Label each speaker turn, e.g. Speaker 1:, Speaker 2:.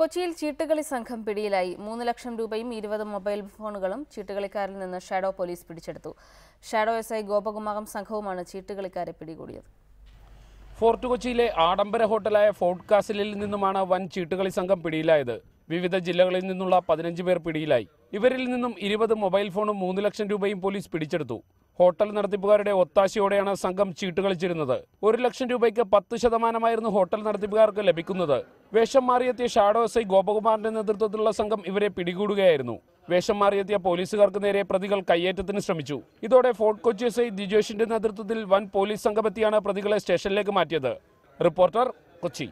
Speaker 1: കൊച്ചിയിൽ ചീട്ടുകളി സംഘം പിടിയിലായി മൂന്ന് ലക്ഷം രൂപയും ഇരുപത് മൊബൈൽ ഫോണുകളും ചീട്ടുകളിക്കാരിൽ നിന്ന് ഷാഡോ പോലീസ് പിടിച്ചെടുത്തു ഷാഡോ എസ് ഐ ഗോപകുമാരം സംഘവുമാണ് ചീട്ടുകളിക്കാരെ പിടികൂടിയത്
Speaker 2: ഫോർട്ട് കൊച്ചിയിലെ ആഡംബര ഹോട്ടലായ ഫോർട്ട് കാസിലിൽ നിന്നുമാണ് വൻ ചീട്ടുകളി സംഘം പിടിയിലായത് വിവിധ ജില്ലകളിൽ നിന്നുള്ള പതിനഞ്ച് പേർ പിടിയിലായി ഇവരിൽ നിന്നും ഇരുപത് മൊബൈൽ ഫോണും മൂന്ന് ലക്ഷം രൂപയും പോലീസ് പിടിച്ചെടുത്തു ഹോട്ടൽ നടത്തിപ്പുകാരുടെ ഒത്താശയോടെയാണ് സംഘം ചീട്ട് കളിച്ചിരുന്നത് ഒരു ലക്ഷം രൂപയ്ക്ക് പത്ത് ശതമാനമായിരുന്നു ഹോട്ടൽ നടത്തിപ്പുകാർക്ക് ലഭിക്കുന്നത് വേഷം മാറിയെത്തിയ ഷാഡോ എസ് ഐ ഗോപകുമാറിന്റെ നേതൃത്വത്തിലുള്ള സംഘം ഇവരെ പിടികൂടുകയായിരുന്നു വേഷം മാറിയെത്തിയ പോലീസുകാർക്ക് നേരെ പ്രതികൾ കയ്യേറ്റത്തിന് ശ്രമിച്ചു ഇതോടെ ഫോർട്ട് കൊച്ചി എസ് ഐ ദിജേഷിന്റെ നേതൃത്വത്തിൽ വൻ പോലീസ് സംഘമെത്തിയാണ് പ്രതികളെ സ്റ്റേഷനിലേക്ക് മാറ്റിയത് റിപ്പോർട്ടർ കൊച്ചി